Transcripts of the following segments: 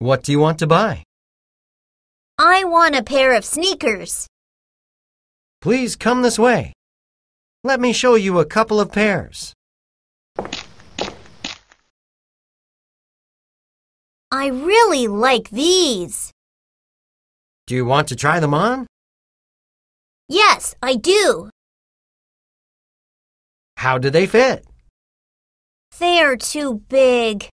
What do you want to buy? I want a pair of sneakers. Please come this way. Let me show you a couple of pairs. I really like these. Do you want to try them on? Yes, I do. How do they fit? They're too big.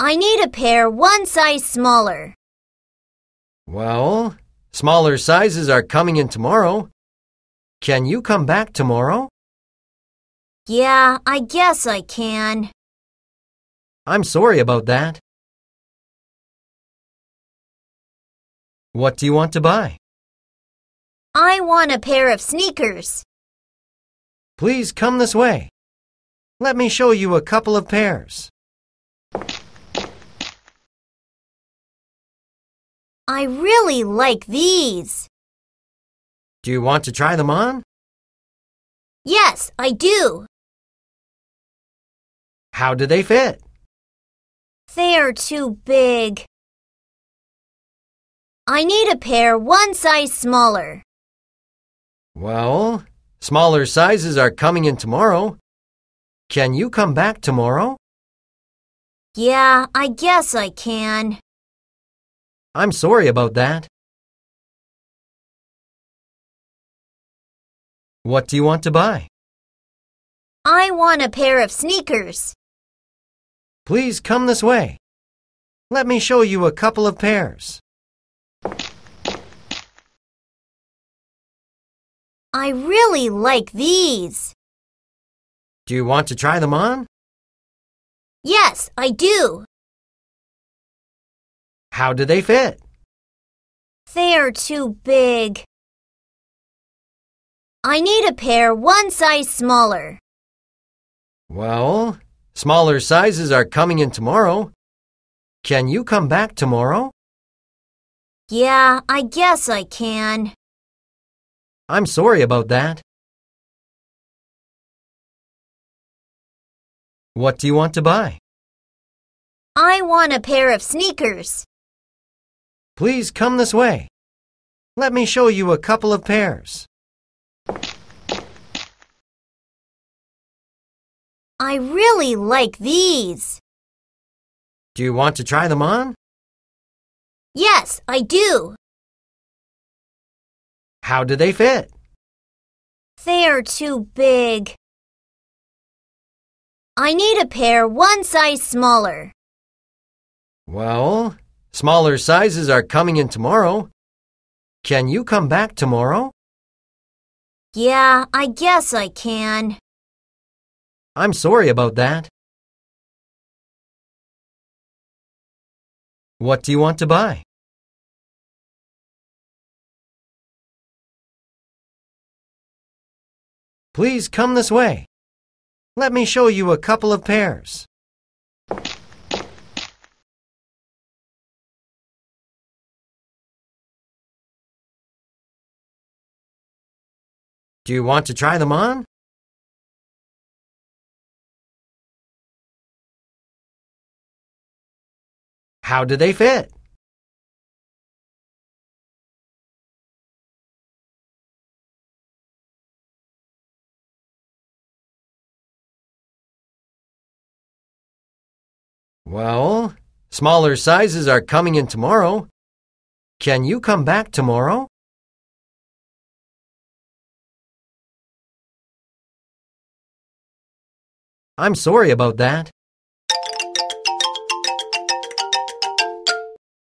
I need a pair one size smaller. Well, smaller sizes are coming in tomorrow. Can you come back tomorrow? Yeah, I guess I can. I'm sorry about that. What do you want to buy? I want a pair of sneakers. Please come this way. Let me show you a couple of pairs. I really like these. Do you want to try them on? Yes, I do. How do they fit? They are too big. I need a pair one size smaller. Well, smaller sizes are coming in tomorrow. Can you come back tomorrow? Yeah, I guess I can. I'm sorry about that. What do you want to buy? I want a pair of sneakers. Please come this way. Let me show you a couple of pairs. I really like these. Do you want to try them on? Yes, I do. How do they fit? They are too big. I need a pair one size smaller. Well, smaller sizes are coming in tomorrow. Can you come back tomorrow? Yeah, I guess I can. I'm sorry about that. What do you want to buy? I want a pair of sneakers. Please come this way. Let me show you a couple of pairs. I really like these. Do you want to try them on? Yes, I do. How do they fit? They are too big. I need a pair one size smaller. Well, Smaller sizes are coming in tomorrow. Can you come back tomorrow? Yeah, I guess I can. I'm sorry about that. What do you want to buy? Please come this way. Let me show you a couple of pairs. Do you want to try them on? How do they fit? Well, smaller sizes are coming in tomorrow. Can you come back tomorrow? I'm sorry about that.